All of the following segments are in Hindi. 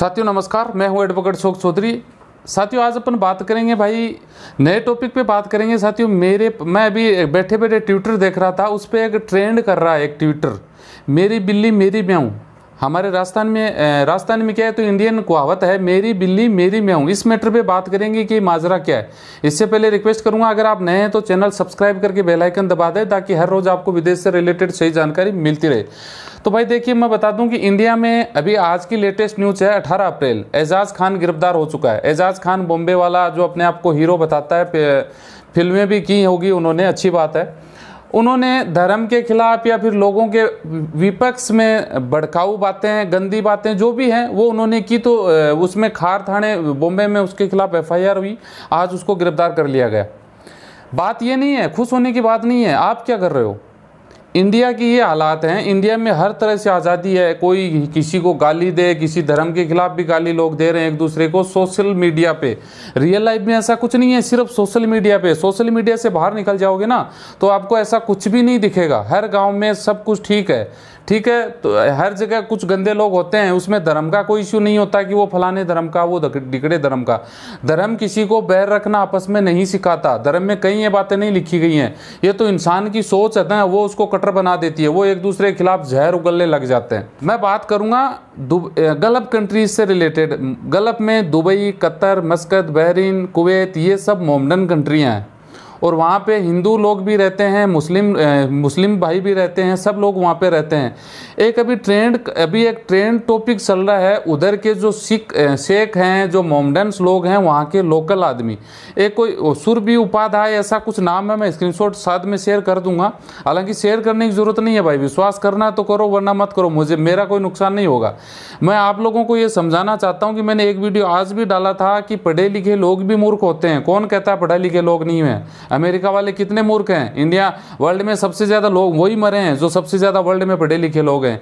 साथियों नमस्कार मैं हूं एडवोकेट शोक चौधरी साथियों आज अपन बात करेंगे भाई नए टॉपिक पे बात करेंगे साथियों मेरे मैं अभी बैठे बैठे ट्विटर देख रहा था उस पर एक ट्रेंड कर रहा है एक ट्विटर मेरी बिल्ली मेरी म्याऊँ हमारे राजस्थान में राजस्थान में क्या है तो इंडियन कहावत है मेरी बिल्ली मेरी मैं हूँ इस मैटर पे बात करेंगे कि माजरा क्या है इससे पहले रिक्वेस्ट करूंगा अगर आप नए हैं तो चैनल सब्सक्राइब करके बेल आइकन दबा दें ताकि हर रोज आपको विदेश से रिलेटेड सही जानकारी मिलती रहे तो भाई देखिए मैं बता दूं कि इंडिया में अभी आज की लेटेस्ट न्यूज है 18 अप्रैल एजाज खान गिरफ्तार हो चुका है एजाज खान बॉम्बे वाला जो अपने आप को हीरो बताता है फिल्में भी की होगी उन्होंने अच्छी बात है उन्होंने धर्म के खिलाफ या फिर लोगों के विपक्ष में भड़काऊ बातें गंदी बातें जो भी हैं वो उन्होंने की तो उसमें खार थाने बॉम्बे में उसके खिलाफ एफआईआर हुई आज उसको गिरफ्तार कर लिया गया बात ये नहीं है खुश होने की बात नहीं है आप क्या कर रहे हो इंडिया की ये हालात हैं इंडिया में हर तरह से आज़ादी है कोई किसी को गाली दे किसी धर्म के खिलाफ भी गाली लोग दे रहे हैं एक दूसरे को सोशल मीडिया पे रियल लाइफ में ऐसा कुछ नहीं है सिर्फ सोशल मीडिया पे सोशल मीडिया से बाहर निकल जाओगे ना तो आपको ऐसा कुछ भी नहीं दिखेगा हर गांव में सब कुछ ठीक है ठीक है तो हर जगह कुछ गंदे लोग होते हैं उसमें धर्म का कोई इश्यू नहीं होता कि वो फलाने धर्म का वो डिगड़े धर्म का धर्म किसी को बैर रखना आपस में नहीं सिखाता धर्म में कई ये बातें नहीं लिखी गई हैं ये तो इंसान की सोच है ना वो उसको कटर बना देती है वो एक दूसरे के खिलाफ जहर उगलने लग जाते हैं मैं बात करूँगा गलप कंट्रीज से रिलेटेड गलप में Dubai Qatar Muscat Bahrain Kuwait ये सब मोमडन कंट्रियाँ हैं और वहाँ पे हिंदू लोग भी रहते हैं मुस्लिम ए, मुस्लिम भाई भी रहते हैं सब लोग वहाँ पे रहते हैं एक अभी ट्रेंड अभी एक ट्रेंड टॉपिक चल रहा है उधर के जो सिख शेख हैं जो मोमडन्स लोग हैं वहाँ के लोकल आदमी एक कोई सुरभि उपाध्याय ऐसा कुछ नाम है मैं स्क्रीनशॉट साथ में शेयर कर दूंगा हालांकि शेयर करने की ज़रूरत नहीं है भाई विश्वास करना तो करो वरना मत करो मुझे मेरा कोई नुकसान नहीं होगा मैं आप लोगों को ये समझाना चाहता हूँ कि मैंने एक वीडियो आज भी डाला था कि पढ़े लिखे लोग भी मूर्ख होते हैं कौन कहता है पढ़े लिखे लोग नहीं हैं अमेरिका वाले कितने मूर्ख हैं इंडिया वर्ल्ड में सबसे ज़्यादा लोग वही मरे हैं जो सबसे ज़्यादा वर्ल्ड में पढ़े लिखे लोग हैं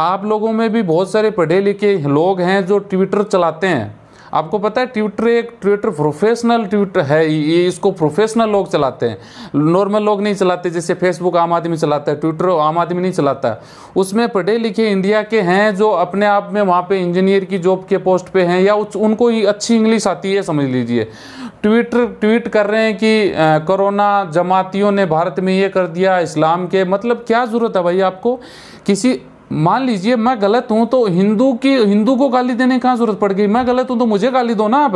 आप लोगों में भी बहुत सारे पढ़े लिखे लोग हैं जो ट्विटर चलाते हैं आपको पता है ट्विटर एक ट्विटर प्रोफेशनल ट्विटर है ये इसको प्रोफेशनल लोग चलाते हैं नॉर्मल लोग नहीं चलाते जैसे फेसबुक आम आदमी चलाता है ट्विटर आम आदमी नहीं चलाता उसमें पढ़े लिखे इंडिया के हैं जो अपने आप में वहाँ पर इंजीनियर की जॉब के पोस्ट पर हैं या उनको अच्छी इंग्लिश आती है समझ लीजिए ट्विटर ट्वीट कर रहे हैं कि कोरोना जमातियों ने भारत में ये कर दिया इस्लाम के मतलब क्या ज़रूरत है भाई आपको किसी मान लीजिए मैं गलत हूं तो हिंदू की हिंदू को गाली देने की कहां जरूरत पड़ गई मैं गलत हूं तो मुझे गाली दो ना आप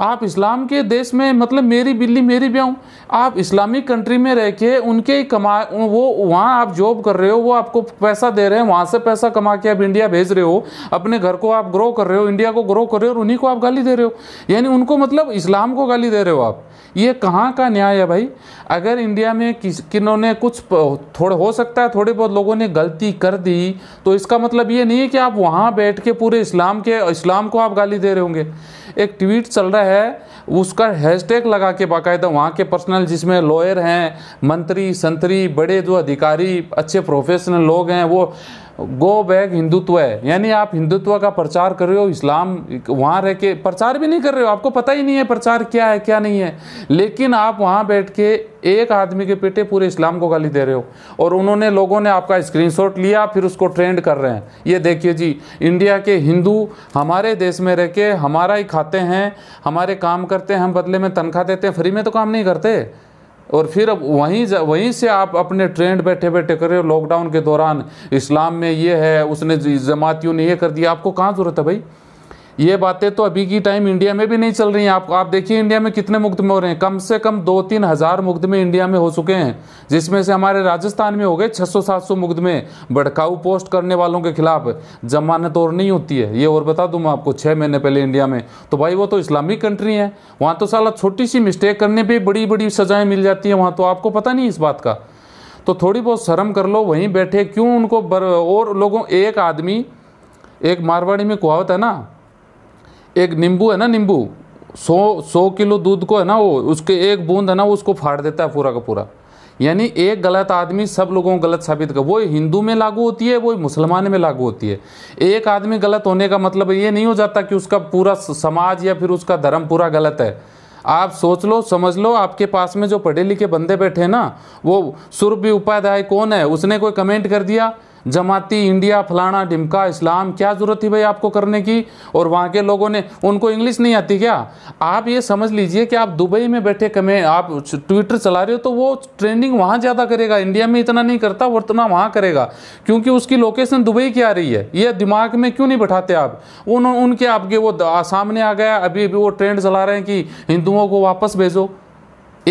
आप इस्लाम के देश में मतलब मेरी बिल्ली मेरी ब्याह आप इस्लामिक कंट्री में रह के उनके कमा वो वहाँ आप जॉब कर रहे हो वो आपको पैसा दे रहे हैं वहाँ से पैसा कमा के आप इंडिया भेज रहे हो अपने घर को आप ग्रो कर रहे हो इंडिया को ग्रो कर रहे हो और उन्हीं को आप गाली दे रहे हो यानी उनको मतलब इस्लाम को गाली दे रहे हो आप ये कहाँ का न्याय है भाई अगर इंडिया में किस ने कुछ थोड़ा हो सकता है थोड़े बहुत लोगों ने गलती कर दी तो इसका मतलब ये नहीं है कि आप वहाँ बैठ के पूरे इस्लाम के इस्लाम को आप गाली दे रहे होंगे एक ट्वीट चल रहा है है उसका हैशटैग लगा के बाकायदा वहाँ के पर्सनल जिसमें लॉयर हैं मंत्री संतरी बड़े जो अधिकारी अच्छे प्रोफेशनल लोग हैं वो गो बैक हिंदुत्व है यानी आप हिंदुत्व का प्रचार कर रहे हो इस्लाम वहाँ रह के प्रचार भी नहीं कर रहे हो आपको पता ही नहीं है प्रचार क्या है क्या नहीं है लेकिन आप वहाँ बैठ के एक आदमी के पेटे पूरे इस्लाम को गाली दे रहे हो और उन्होंने लोगों ने आपका स्क्रीनशॉट लिया फिर उसको ट्रेंड कर रहे हैं ये देखिए जी इंडिया के हिंदू हमारे देश में रह के हमारा ही खाते हैं हमारे काम करते हैं हम बदले में तनख्वाह देते हैं फ्री में तो काम नहीं करते और फिर अब वहीं वहीं से आप अपने ट्रेंड बैठे बैठे कर रहे हो लॉकडाउन के दौरान इस्लाम में ये है उसने जमातियों ने ये कर दिया आपको कहाँ ज़रूरत है भाई ये बातें तो अभी की टाइम इंडिया में भी नहीं चल रही हैं आप आप देखिए इंडिया में कितने मुकदमे हो रहे हैं कम से कम दो तीन हज़ार मुकदमे इंडिया में हो चुके हैं जिसमें से हमारे राजस्थान में हो गए 600-700 मुकदमे भड़काऊ पोस्ट करने वालों के खिलाफ जमानत और नहीं होती है ये और बता दूँ मैं आपको छः महीने पहले इंडिया में तो भाई वो तो इस्लामिक कंट्री है वहाँ तो सला छोटी सी मिस्टेक करने पर बड़ी बड़ी सजाएँ मिल जाती हैं वहाँ तो आपको पता नहीं इस बात का तो थोड़ी बहुत शर्म कर लो वहीं बैठे क्यों उनको और लोगों एक आदमी एक मारवाड़ी में कुआवत है ना एक नींबू है ना नींबू सौ सौ किलो दूध को है ना वो उसके एक बूंद है ना उसको फाड़ देता है पूरा का पूरा यानी एक गलत आदमी सब लोगों को गलत साबित कर वो हिंदू में लागू होती है वो मुसलमान में लागू होती है एक आदमी गलत होने का मतलब ये नहीं हो जाता कि उसका पूरा समाज या फिर उसका धर्म पूरा गलत है आप सोच लो समझ लो आपके पास में जो पढ़े लिखे बंदे बैठे हैं ना वो सुरभि उपाध्याय कौन है उसने कोई कमेंट कर दिया जमाती इंडिया फलाना डिमका इस्लाम क्या ज़रूरत थी भाई आपको करने की और वहाँ के लोगों ने उनको इंग्लिश नहीं आती क्या आप ये समझ लीजिए कि आप दुबई में बैठे कमें आप ट्विटर चला रहे हो तो वो ट्रेंडिंग वहाँ ज़्यादा करेगा इंडिया में इतना नहीं करता वर्तना वहाँ करेगा क्योंकि उसकी लोकेशन दुबई की आ रही है ये दिमाग में क्यों नहीं बैठाते आप उन उनके आपके वो सामने आ गया अभी अभी वो ट्रेंड चला रहे हैं कि हिंदुओं को वापस भेजो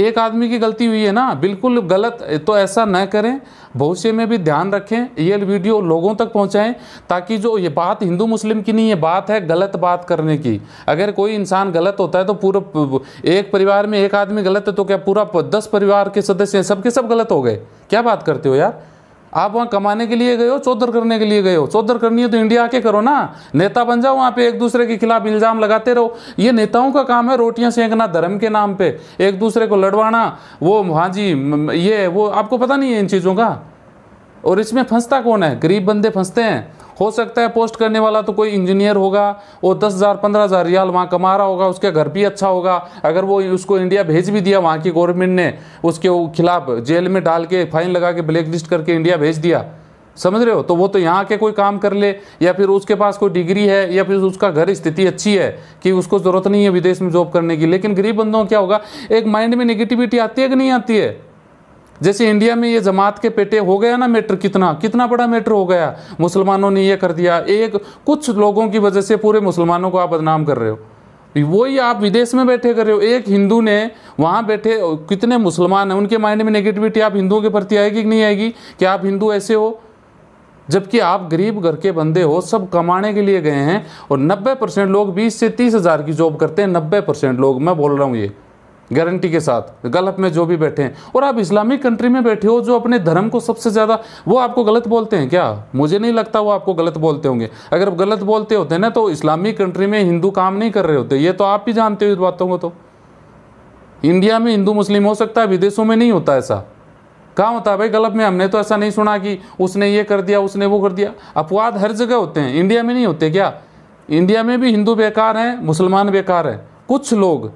एक आदमी की गलती हुई है ना बिल्कुल गलत तो ऐसा न करें भविष्य में भी ध्यान रखें ये वीडियो लोगों तक पहुंचाएं ताकि जो ये बात हिंदू मुस्लिम की नहीं है बात है गलत बात करने की अगर कोई इंसान गलत होता है तो पूरा एक परिवार में एक आदमी गलत है तो क्या पूरा दस परिवार के सदस्य हैं सबके सब गलत हो गए क्या बात करते हो यार आप वहाँ कमाने के लिए गए हो चौधर करने के लिए गए हो चौधर करनी है तो इंडिया आके करो ना नेता बन जाओ वहाँ पे एक दूसरे के खिलाफ इल्ज़ाम लगाते रहो ये नेताओं का काम है रोटियाँ सेंकना धर्म के नाम पे एक दूसरे को लड़वाना वो हाँ जी ये वो आपको पता नहीं है इन चीज़ों का और इसमें फंसता कौन है गरीब बंदे फंसते हैं हो सकता है पोस्ट करने वाला तो कोई इंजीनियर होगा वो दस हज़ार पंद्रह हज़ार रियाल वहाँ कमा रहा होगा उसका घर भी अच्छा होगा अगर वो उसको इंडिया भेज भी दिया वहाँ की गवर्नमेंट ने उसके खिलाफ जेल में डाल के फाइन लगा के ब्लैक लिस्ट करके इंडिया भेज दिया समझ रहे हो तो वो तो यहाँ के कोई काम कर ले या फिर उसके पास कोई डिग्री है या फिर उसका घर स्थिति अच्छी है कि उसको ज़रूरत नहीं है विदेश में जॉब करने की लेकिन गरीब बंदों क्या होगा एक माइंड में नेगेटिविटी आती है कि नहीं आती है जैसे इंडिया में ये जमात के पेटे हो गया ना मैटर कितना कितना बड़ा मैटर हो गया मुसलमानों ने ये कर दिया एक कुछ लोगों की वजह से पूरे मुसलमानों को आप बदनाम कर रहे हो वही आप विदेश में बैठे कर रहे हो एक हिंदू ने वहाँ बैठे कितने मुसलमान हैं उनके माइंड में नेगेटिविटी आप हिंदुओं के प्रति आएगी कि नहीं आएगी कि आप हिंदू ऐसे हो जबकि आप गरीब घर के बंदे हो सब कमाने के लिए गए हैं और 90 परसेंट लोग 20 से 30 हज़ार की जॉब करते हैं 90 परसेंट लोग मैं बोल रहा हूँ ये गारंटी के साथ गलत में जो भी बैठे हैं और आप इस्लामिक कंट्री में बैठे हो जो अपने धर्म को सबसे ज़्यादा वो आपको गलत बोलते हैं क्या मुझे नहीं लगता वो आपको गलत बोलते होंगे अगर आप गलत बोलते होते ना तो इस्लामिक कंट्री में हिंदू काम नहीं कर रहे होते ये तो आप ही जानते हो इस बातों को तो इंडिया में हिंदू मुस्लिम हो सकता है विदेशों में नहीं होता ऐसा कहाँ होता है भाई गलत में हमने तो ऐसा नहीं सुना कि उसने ये कर दिया उसने वो कर दिया अपवाद हर जगह होते हैं इंडिया में नहीं होते क्या इंडिया में भी हिंदू बेकार हैं मुसलमान बेकार हैं कुछ लोग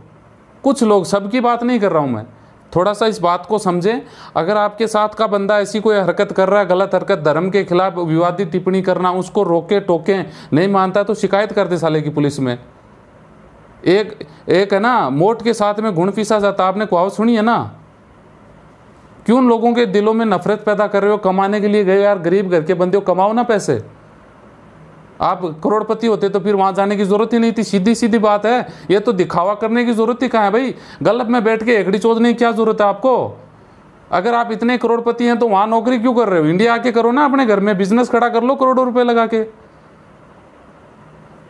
कुछ लोग सबकी बात नहीं कर रहा हूँ मैं थोड़ा सा इस बात को समझें अगर आपके साथ का बंदा ऐसी कोई हरकत कर रहा है गलत हरकत धर्म के खिलाफ विवादित टिप्पणी करना उसको रोके टोकें नहीं मानता तो शिकायत कर दे साले की पुलिस में एक एक है ना मोट के साथ में घुण पीसा जाता आपने कुआव सुनी है ना क्यों लोगों के दिलों में नफरत पैदा कर रहे हो कमाने के लिए गए यार गरीब घर के बंदे हो कमाओ ना पैसे आप करोड़पति होते तो फिर वहाँ जाने की जरूरत ही नहीं थी सीधी सीधी बात है ये तो दिखावा करने की जरूरत ही कहाँ है भाई गलत में बैठ के एकड़ी चोदने की क्या जरूरत है आपको अगर आप इतने करोड़पति हैं तो वहाँ नौकरी क्यों कर रहे हो इंडिया आके करो ना अपने घर में बिजनेस खड़ा कर लो करोड़ों रुपए लगा के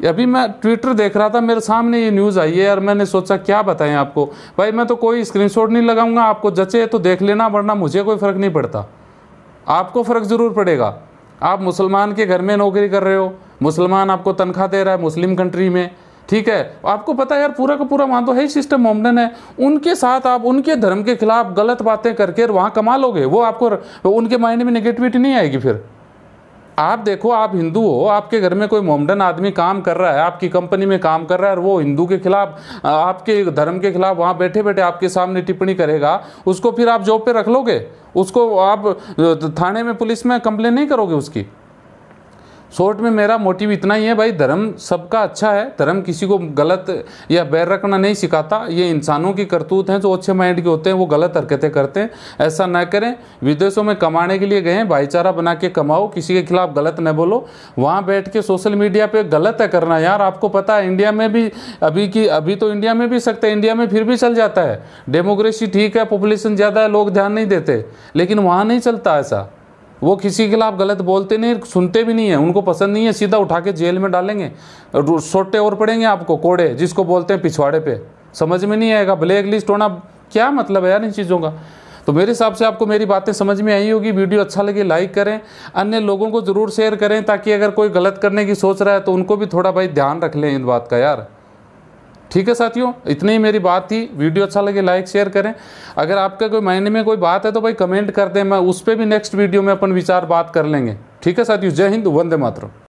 अभी मैं ट्विटर देख रहा था मेरे सामने ये न्यूज़ आई है और मैंने सोचा क्या बताएं आपको भाई मैं तो कोई स्क्रीनशॉट नहीं लगाऊंगा आपको जचे तो देख लेना वरना मुझे कोई फ़र्क नहीं पड़ता आपको फ़र्क ज़रूर पड़ेगा आप मुसलमान के घर में नौकरी कर रहे हो मुसलमान आपको तनख्वाह दे रहा है मुस्लिम कंट्री में ठीक है आपको पता है यार पूरा का पूरा मान तो है ही सिस्टम मोमडन है उनके साथ आप उनके धर्म के खिलाफ गलत बातें करके वहाँ कमा लोगे वो आपको उनके माइंड में नेगेटिविटी नहीं आएगी फिर आप देखो आप हिंदू हो आपके घर में कोई मोमडन आदमी काम कर रहा है आपकी कंपनी में काम कर रहा है और वो हिंदू के खिलाफ आपके धर्म के खिलाफ वहाँ बैठे बैठे आपके सामने टिप्पणी करेगा उसको फिर आप जॉब पे रख लोगे उसको आप थाने में पुलिस में कंप्लेन नहीं करोगे उसकी शॉर्ट में मेरा मोटिव इतना ही है भाई धर्म सबका अच्छा है धर्म किसी को गलत या बैर रखना नहीं सिखाता ये इंसानों की करतूत हैं जो अच्छे माइंड के होते हैं वो गलत हरकतें करते हैं ऐसा ना करें विदेशों में कमाने के लिए गए हैं भाईचारा बना के कमाओ किसी के खिलाफ गलत न बोलो वहाँ बैठ के सोशल मीडिया पर गलत है करना यार आपको पता है इंडिया में भी अभी की अभी तो इंडिया में भी सकते है इंडिया में फिर भी चल जाता है डेमोक्रेसी ठीक है पॉपुलेशन ज़्यादा है लोग ध्यान नहीं देते लेकिन वहाँ नहीं चलता ऐसा वो किसी के खिलाफ गलत बोलते नहीं सुनते भी नहीं है उनको पसंद नहीं है सीधा उठा के जेल में डालेंगे सोटे और पड़ेंगे आपको कोड़े जिसको बोलते हैं पिछवाड़े पे समझ में नहीं आएगा ब्लैक लिस्ट होना क्या मतलब है यार इन चीज़ों का तो मेरे हिसाब से आपको मेरी बातें समझ में आई होगी वीडियो अच्छा लगे लाइक करें अन्य लोगों को ज़रूर शेयर करें ताकि अगर कोई गलत करने की सोच रहा है तो उनको भी थोड़ा भाई ध्यान रख लें इन बात का यार ठीक है साथियों इतनी ही मेरी बात थी वीडियो अच्छा लगे लाइक शेयर करें अगर आपके कोई मायने में कोई बात है तो भाई कमेंट कर दें मैं उस पर भी नेक्स्ट वीडियो में अपन विचार बात कर लेंगे ठीक है साथियों जय हिंद वंदे मातरम